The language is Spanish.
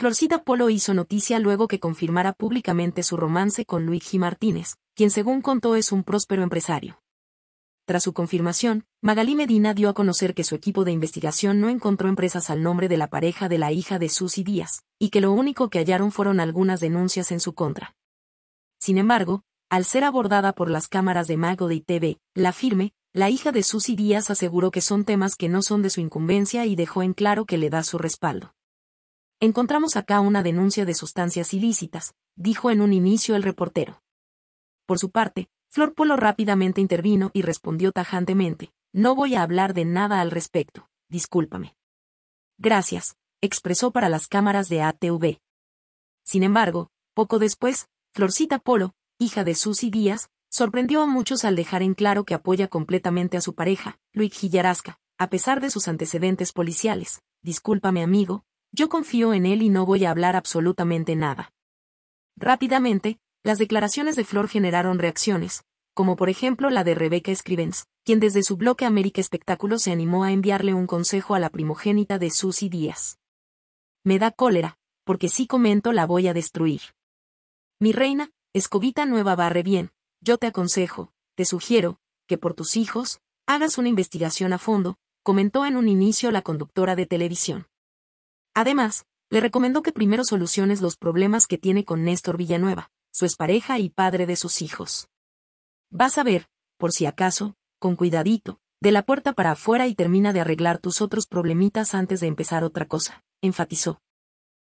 Florcita Polo hizo noticia luego que confirmara públicamente su romance con Luigi Martínez, quien según contó es un próspero empresario. Tras su confirmación, Magali Medina dio a conocer que su equipo de investigación no encontró empresas al nombre de la pareja de la hija de Susy Díaz, y que lo único que hallaron fueron algunas denuncias en su contra. Sin embargo, al ser abordada por las cámaras de Mago de TV, la firme, la hija de Susy Díaz aseguró que son temas que no son de su incumbencia y dejó en claro que le da su respaldo. Encontramos acá una denuncia de sustancias ilícitas, dijo en un inicio el reportero. Por su parte, Flor Polo rápidamente intervino y respondió tajantemente, no voy a hablar de nada al respecto, discúlpame. Gracias, expresó para las cámaras de ATV. Sin embargo, poco después, Florcita Polo, hija de Susy Díaz, sorprendió a muchos al dejar en claro que apoya completamente a su pareja, Luis Gillarasca, a pesar de sus antecedentes policiales. Discúlpame amigo, yo confío en él y no voy a hablar absolutamente nada. Rápidamente, las declaraciones de Flor generaron reacciones, como por ejemplo la de Rebeca Scrivens, quien desde su bloque América Espectáculo se animó a enviarle un consejo a la primogénita de Susy Díaz. Me da cólera, porque si comento la voy a destruir. Mi reina, escobita nueva barre bien, yo te aconsejo, te sugiero, que por tus hijos, hagas una investigación a fondo, comentó en un inicio la conductora de televisión. Además, le recomendó que primero soluciones los problemas que tiene con Néstor Villanueva, su expareja y padre de sus hijos. Vas a ver, por si acaso, con cuidadito, de la puerta para afuera y termina de arreglar tus otros problemitas antes de empezar otra cosa, enfatizó.